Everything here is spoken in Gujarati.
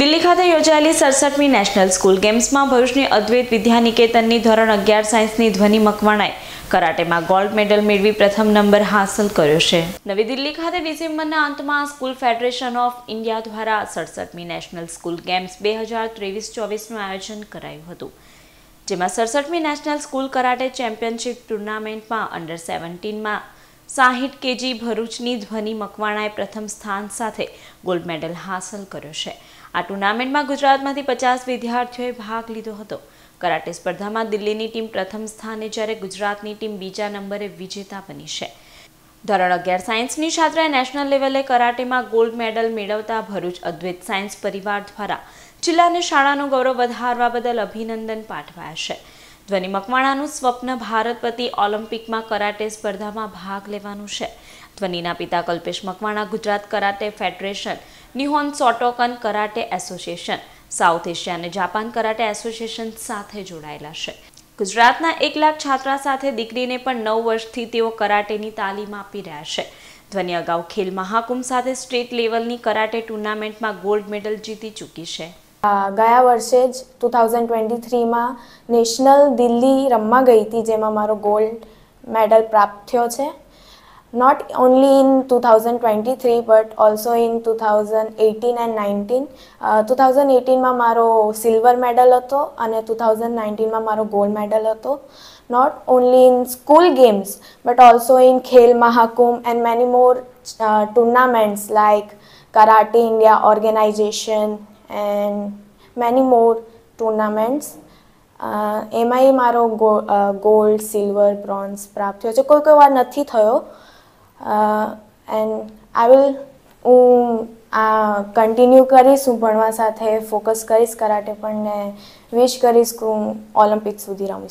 દિલ્હી ખાતે યોજાયેલી સડસઠમી નેશનલ સ્કૂલ ગેમ્સમાં ભરૂચની અદ્વૈત વિદ્યાનિકેતનની ધોરણ અગિયાર સાયન્સની ધ્વનિ મકવાણાએ કરાટેમાં ગોલ્ડ મેડલ મેળવી પ્રથમ નંબર હાંસલ કર્યો છે નવી દિલ્હી ખાતે ડિસેમ્બરના અંતમાં સ્કૂલ ફેડરેશન ઓફ ઇન્ડિયા દ્વારા સડસઠમી નેશનલ સ્કૂલ ગેમ્સ બે હજાર ત્રેવીસ ચોવીસનું આયોજન કરાયું હતું જેમાં સડસઠમી નેશનલ સ્કૂલ કરાટે ચેમ્પિયનશિપ ટુર્નામેન્ટમાં અંડર સેવન્ટીનમાં સાહીઠ કેજી ભરૂચની ધ્વનિ મકવાણાએ પ્રથમ સ્થાન સાથે ગોલ્ડ મેડલ હાંસલ કર્યો છે આ ટુર્નામેન્ટમાં ગુજરાતમાંથી પચાસ વિદ્યાર્થીઓએ ભાગ લીધો હતો કરાટે સ્પર્ધામાં દિલ્હીની ટીમ પ્રથમ સ્થાને જ્યારે ગુજરાતની ટીમ બીજા નંબરે વિજેતા બની છે ધોરણ અગિયાર સાયન્સની છાત્રાએ નેશનલ લેવલે કરાટેમાં ગોલ્ડ મેડલ મેળવતા ભરૂચ અદ્વૈત સાયન્સ પરિવાર દ્વારા જિલ્લાને શાળાનું ગૌરવ વધારવા બદલ અભિનંદન પાઠવાયા છે ધ્વનિ મકવાણાનું સ્વપ્ન ભારત વતી ઓલિમ્પિકમાં કરાટે સ્પર્ધામાં ભાગ લેવાનું છે ધ્વનિના પિતા Kalpesh Makwana Gujarat karate federation Nihon Shotokan karate association South Asia અને જાપાન કરાટે એસોસિએશન સાથે જોડાયેલા છે ગુજરાતના એક લાખ છાત્રા સાથે દીકરીને પણ નવ વર્ષથી તેઓ કરાટેની તાલીમ આપી રહ્યા છે ધ્વનિ અગાઉ ખેલ મહાકુંભ સાથે સ્ટેટ લેવલની કરાટે ટુર્નામેન્ટમાં ગોલ્ડ મેડલ જીતી ચૂકી છે ગયા વર્ષે જ ટુ થાઉઝન્ડ ટ્વેન્ટી થ્રીમાં નેશનલ દિલ્હી રમવા ગઈ હતી જેમાં મારો ગોલ્ડ મેડલ પ્રાપ્ત થયો છે not only in two thousand twenty three but also in two thousand eighteen and nineteen two thousand એટીનમાં મારો સિલ્વર મેડલ હતો અને ટુ થાઉઝન્ડ નાઇન્ટીનમાં મારો ગોલ્ડ મેડલ હતો not only in school games but also in Khel Mahakumbh and many more tournaments like karate India organisation and many more tournaments એમાંય મારો ગોલ્ડ સિલ્વર બ્રોન્ઝ પ્રાપ્ત થયો છે કોઈ કોઈ વાર નથી થયો એન્ડ આઈ વિલ હું આ કન્ટિન્યુ કરીશ હું ભણવા સાથે ફોકસ કરીશ કરાટે પણ ને વિશ કરીશ કે હું ઓલિમ્પિક સુધી રમી